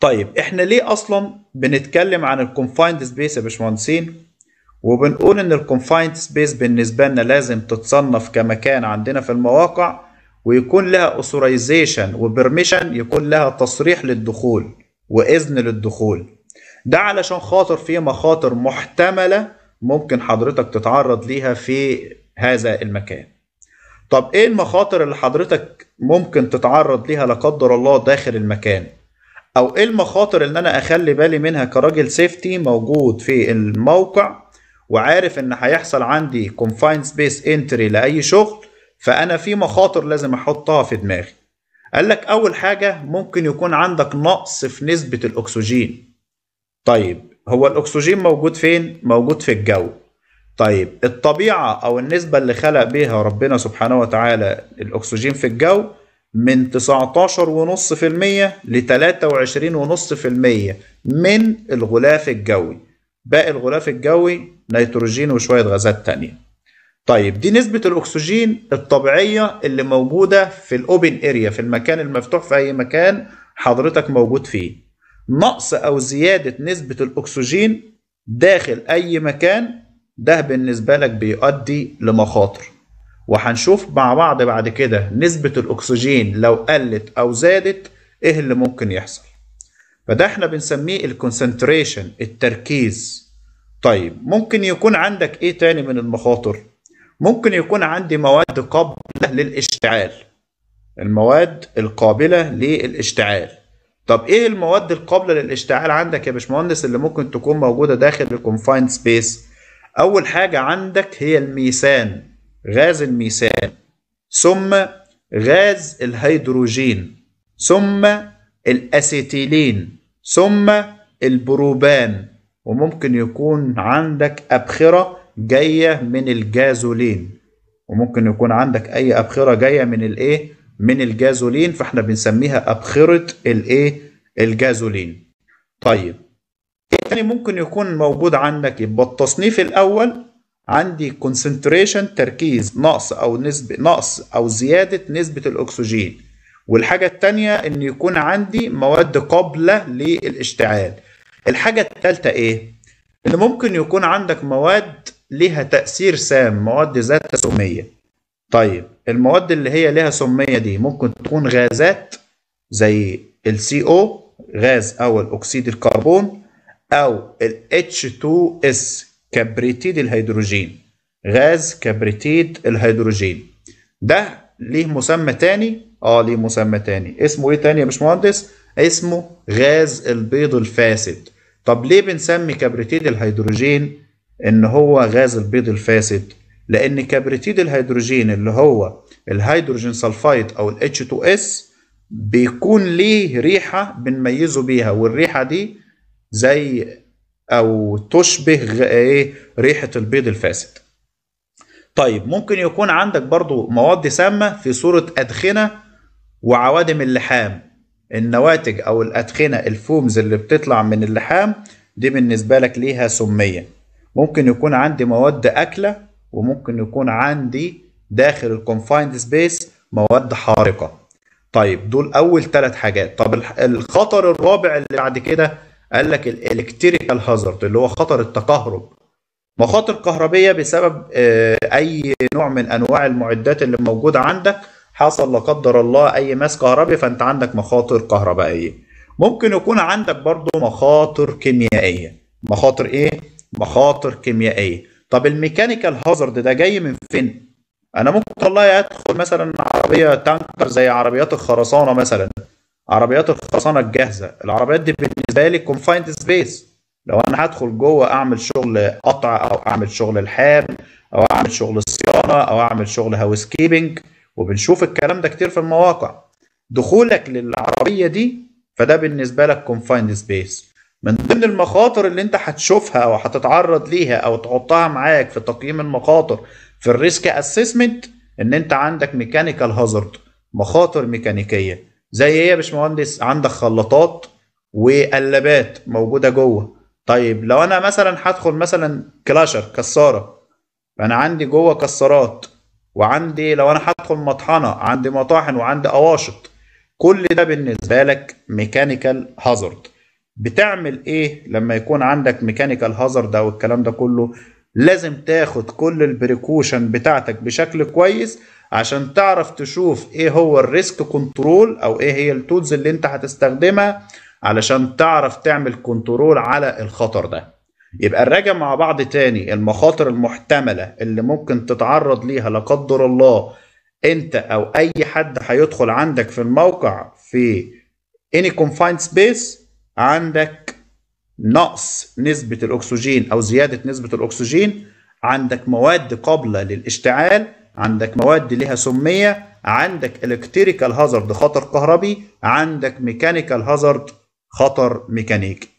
طيب احنا ليه اصلا بنتكلم عن الكونفايند سبيس يا باشمهندسين وبنقول ان الكونفايند سبيس بالنسبه لنا لازم تتصنف كمكان عندنا في المواقع ويكون لها اوثورايزيشن وبرميشن يكون لها تصريح للدخول واذن للدخول ده علشان خاطر في مخاطر محتمله ممكن حضرتك تتعرض ليها في هذا المكان طب ايه المخاطر اللي حضرتك ممكن تتعرض ليها لا قدر الله داخل المكان او ايه المخاطر اللي انا اخلي بالي منها كراجل سيفتي موجود في الموقع وعارف ان هيحصل عندي كونفاين سبيس انتري لاي شغل فانا في مخاطر لازم احطها في دماغي قال لك اول حاجه ممكن يكون عندك نقص في نسبه الاكسجين طيب هو الاكسجين موجود فين موجود في الجو طيب الطبيعه او النسبه اللي خلق بيها ربنا سبحانه وتعالى الاكسجين في الجو من 19.5% ل 23.5% من الغلاف الجوي باقي الغلاف الجوي نيتروجين وشوية غازات تانية طيب دي نسبة الأكسجين الطبيعية اللي موجودة في الأوبن اريا في المكان المفتوح في أي مكان حضرتك موجود فيه نقص أو زيادة نسبة الأكسجين داخل أي مكان ده بالنسبة لك بيؤدي لمخاطر وهنشوف مع بعض بعد كده نسبة الأكسجين لو قلت أو زادت إيه اللي ممكن يحصل فده احنا بنسميه الكونسنتريشن التركيز طيب ممكن يكون عندك ايه تاني من المخاطر ممكن يكون عندي مواد قابلة للاشتعال المواد القابلة للاشتعال طب ايه المواد القابلة للاشتعال عندك يا باشمهندس اللي ممكن تكون موجودة داخل الكونفايند سبيس اول حاجة عندك هي الميثان غاز الميثان ثم غاز الهيدروجين ثم الاسيتيلين ثم البروبان وممكن يكون عندك ابخره جايه من الجازولين وممكن يكون عندك اي ابخره جايه من الايه من الجازولين فاحنا بنسميها ابخره الايه الجازولين طيب ايه تاني ممكن يكون موجود عندك يبقى التصنيف الاول عندي كونسنتريشن تركيز نقص او نسبة نقص او زيادة نسبة الاكسجين والحاجة الثانيه ان يكون عندي مواد قابلة للاشتعال الحاجة الثالثه ايه؟ ان ممكن يكون عندك مواد ليها تأثير سام مواد ذات سمية طيب المواد اللي هي ليها سمية دي ممكن تكون غازات زي ال CO غاز او الاكسيد الكربون او ال H2S كبريتيد الهيدروجين غاز كبريتيد الهيدروجين ده ليه مسمى تاني اه ليه مسمى تاني اسمه ايه تاني يا باشمهندس اسمه غاز البيض الفاسد طب ليه بنسمي كبريتيد الهيدروجين ان هو غاز البيض الفاسد لان كبريتيد الهيدروجين اللي هو الهيدروجين سلفايد او ال H2S بيكون ليه ريحه بنميزه بيها والريحه دي زي او تشبه ايه ريحه البيض الفاسد طيب ممكن يكون عندك برضو مواد سامه في صوره ادخنه وعوادم اللحام النواتج او الادخنه الفومز اللي بتطلع من اللحام دي بالنسبه لك ليها سميه ممكن يكون عندي مواد اكله وممكن يكون عندي داخل الكونفايند سبيس مواد حارقه طيب دول اول ثلاث حاجات طب الخطر الرابع اللي بعد كده قال لك الالكتريكال هازارد اللي هو خطر التكهرب مخاطر كهربيه بسبب آه، اي نوع من انواع المعدات اللي موجوده عندك حصل لا قدر الله اي ماس كهربي فانت عندك مخاطر كهربائيه ممكن يكون عندك برضو مخاطر كيميائيه مخاطر ايه مخاطر كيميائيه طب الميكانيكال هازارد ده جاي من فين انا ممكن والله ادخل مثلا عربيه تانكر زي عربيات الخرسانه مثلا عربيات الخرسانه الجاهزه العربيات دي بالنسبه لي كونفايند سبيس لو انا هدخل جوه اعمل شغل قطع او اعمل شغل الحام او اعمل شغل الصيانه او اعمل شغل هاوس كيبنج وبنشوف الكلام ده كتير في المواقع دخولك للعربيه دي فده بالنسبه لك كونفايند سبيس من ضمن المخاطر اللي انت هتشوفها او هتتعرض ليها او تحطها معاك في تقييم المخاطر في الريسك اسسمنت ان انت عندك ميكانيكال هازارد مخاطر ميكانيكيه زي ايه يا باشمهندس عندك خلاطات وقلابات موجوده جوه طيب لو انا مثلا هدخل مثلا كلاشر كساره فانا عندي جوه كسارات وعندي لو انا هدخل مطحنه عندي مطاحن وعندي اواشط كل ده بالنسبه لك ميكانيكال هازارد بتعمل ايه لما يكون عندك ميكانيكال هازارد او الكلام ده كله لازم تاخد كل البريكوشن بتاعتك بشكل كويس عشان تعرف تشوف ايه هو الريسك كنترول او ايه هي التولز اللي انت هتستخدمها علشان تعرف تعمل كنترول على الخطر ده يبقى نراجع مع بعض تاني المخاطر المحتملة اللي ممكن تتعرض ليها لا قدر الله انت او اي حد هيدخل عندك في الموقع في any confined space عندك نقص نسبة الأكسجين أو زيادة نسبة الأكسجين عندك مواد قابلة للاشتعال عندك مواد لها سمية عندك الكتريكال هازارد خطر كهربي عندك ميكانيكال هازارد خطر ميكانيكي